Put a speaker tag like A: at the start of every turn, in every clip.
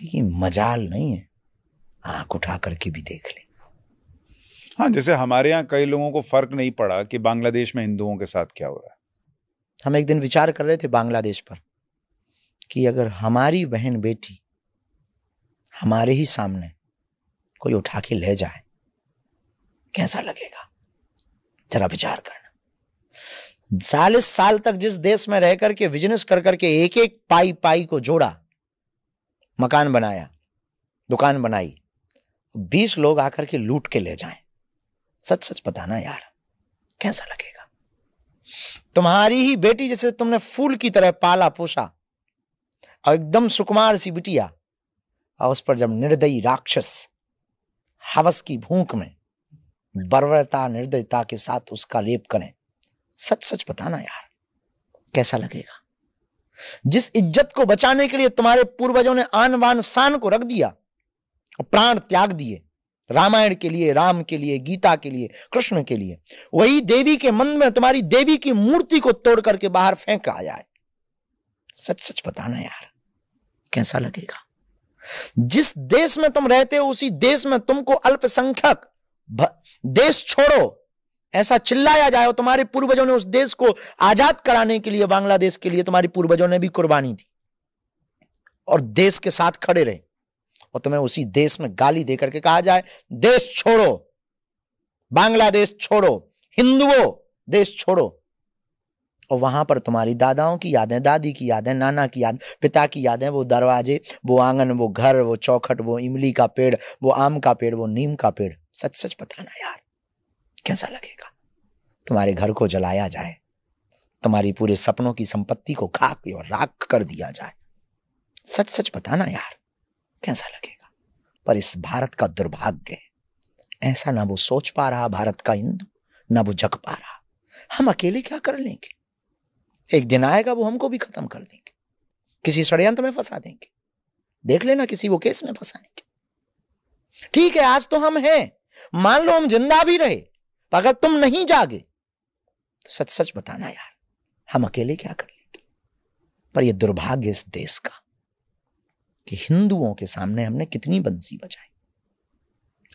A: किसी की मजाल नहीं है आंख उठा करके भी देख ले
B: हाँ जैसे हमारे यहाँ कई लोगों को फर्क नहीं पड़ा कि बांग्लादेश में हिंदुओं के साथ क्या हो रहा है
A: हम एक दिन विचार कर रहे थे बांग्लादेश पर कि अगर हमारी बहन बेटी हमारे ही सामने कोई उठा के ले जाए कैसा लगेगा जरा विचार करना चालीस साल तक जिस देश में रह करके बिजनेस कर करके एक एक पाई पाई को जोड़ा मकान बनाया दुकान बनाई बीस लोग आकर के लूट के ले जाएं सच सच बताना यार कैसा लगेगा तुम्हारी ही बेटी जैसे तुमने फूल की तरह पाला पोसा और एकदम सुकुमार सी बिटिया और उस पर जब निर्दयी राक्षस हवस की भूख में बर्वरता निर्दयता के साथ उसका रेप करें सच सच बताना यार कैसा लगेगा जिस इज्जत को बचाने के लिए तुम्हारे पूर्वजों ने आन वान शान को रख दिया प्राण त्याग दिए रामायण के लिए राम के लिए गीता के लिए कृष्ण के लिए वही देवी के मन में तुम्हारी देवी की मूर्ति को तोड़ करके बाहर फेंक आ जाए सच सच बताना यार कैसा लगेगा जिस देश में तुम रहते हो उसी देश में तुमको अल्पसंख्यक देश छोड़ो ऐसा चिल्लाया जाए और तुम्हारे पूर्वजों ने उस देश को आजाद कराने के लिए बांग्लादेश के लिए तुम्हारे पूर्वजों ने भी कुर्बानी दी और देश के साथ खड़े रहे और तुम्हें उसी देश में गाली देकर के कहा जाए देश छोड़ो बांग्लादेश छोड़ो हिंदुओं देश छोड़ो और वहां पर तुम्हारी दादाओं की यादें दादी की यादें नाना की याद पिता की यादें वो दरवाजे वो आंगन वो घर वो चौखट वो इमली का पेड़ वो आम का पेड़ वो नीम का पेड़ सच सच बताना यार कैसा लगेगा तुम्हारे घर को जलाया जाए तुम्हारी पूरे सपनों की संपत्ति को खाक और राख कर दिया जाए सच सच बताना यार कैसा लगेगा पर इस भारत का दुर्भाग्य है ऐसा ना वो सोच पा रहा भारत का हिंदू ना वो जग पा रहा हम अकेले क्या कर लेंगे एक दिन आएगा वो हमको भी खत्म कर देंगे किसी षड्यंत्र में फंसा देंगे देख लेना किसी वो केस में फंसाएंगे ठीक है आज तो हम हैं मान लो हम जिंदा भी रहे तो अगर तुम नहीं जागे तो सच सच बताना यार हम अकेले क्या कर लेंगे पर यह दुर्भाग्य इस देश का कि हिंदुओं के सामने हमने कितनी बंसी बजाई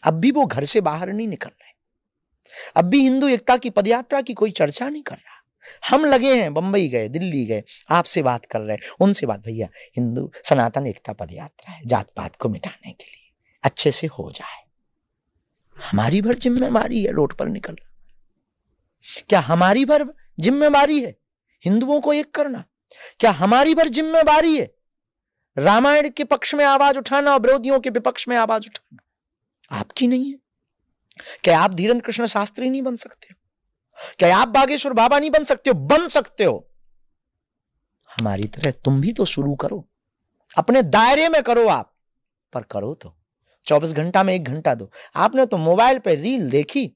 A: अब भी वो घर से बाहर नहीं निकल रहे अब भी हिंदू एकता की पदयात्रा की कोई चर्चा नहीं कर रहा हम लगे हैं बंबई गए दिल्ली गए आपसे बात कर रहे हैं उनसे बात भैया हिंदू सनातन एकता पदयात्रा है जात पात को मिटाने के लिए अच्छे से हो जाए हमारी भर जिम्मेवारी है रोड पर निकल क्या हमारी भर जिम्मेवारी है हिंदुओं को एक करना क्या हमारी भर जिम्मेवारी है रामायण के पक्ष में आवाज उठाना और विरोधियों के विपक्ष में आवाज उठाना आपकी नहीं है क्या आप धीरेन्द्र कृष्ण शास्त्री नहीं बन सकते हो क्या आप बागेश्वर बाबा नहीं बन सकते हो बन सकते हो हमारी तरह तुम भी तो शुरू करो अपने दायरे में करो आप पर करो तो चौबीस घंटा में एक घंटा दो आपने तो मोबाइल पर रील देखी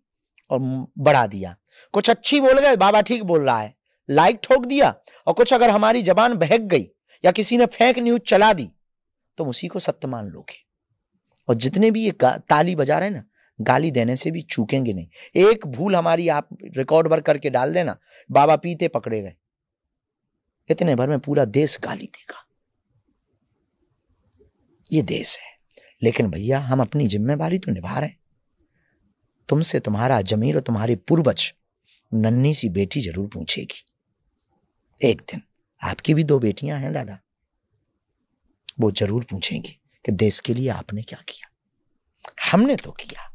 A: और बढ़ा दिया कुछ अच्छी बोल गए बाबा ठीक बोल रहा है लाइक ठोक दिया और कुछ अगर हमारी जबान बहक गई या किसी ने फेंक न्यूज चला दी तो उसी को सत्य मान लोगे और जितने भी ये ताली बजा रहे हैं ना गाली देने से भी चूकेंगे नहीं एक भूल हमारी आप रिकॉर्ड भर करके डाल देना बाबा पीते पकड़े गए इतने भर में पूरा देश गाली देगा ये देश है लेकिन भैया हम अपनी जिम्मेवारी तो निभा रहे हैं तुमसे तुम्हारा जमीर और तुम्हारी पूर्वज नन्ही सी बेटी जरूर पूछेगी एक दिन आपकी भी दो बेटियां हैं दादा वो जरूर पूछेंगी कि देश के लिए आपने क्या किया हमने तो किया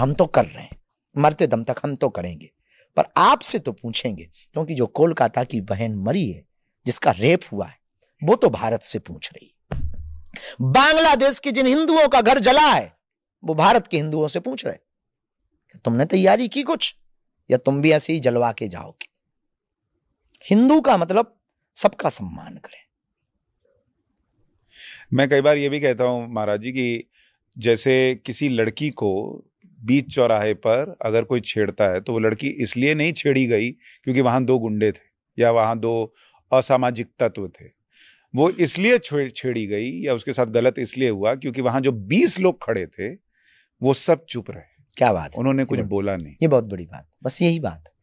A: हम तो कर रहे हैं मरते दम तक हम तो करेंगे पर आपसे तो पूछेंगे क्योंकि जो कोलकाता की बहन मरी है जिसका रेप हुआ है वो तो भारत से पूछ रही है बांग्लादेश के जिन हिंदुओं का घर जला है वो भारत के हिंदुओं से पूछ रहे तुमने तैयारी की कुछ या तुम भी ऐसे ही जलवा के जाओगे हिंदू का मतलब सबका सम्मान करें
B: मैं कई बार ये भी कहता हूं महाराज जी कि जैसे किसी लड़की को बीच चौराहे पर अगर कोई छेड़ता है तो वो लड़की इसलिए नहीं छेड़ी गई क्योंकि वहां दो गुंडे थे या वहां दो असामाजिक तत्व थे वो इसलिए छेड़ छेड़ी गई या उसके साथ गलत इसलिए हुआ क्योंकि वहां जो बीस लोग खड़े थे वो सब चुप रहे क्या बात है उन्होंने कुछ बोला नहीं ये बहुत बड़ी बात बस यही बात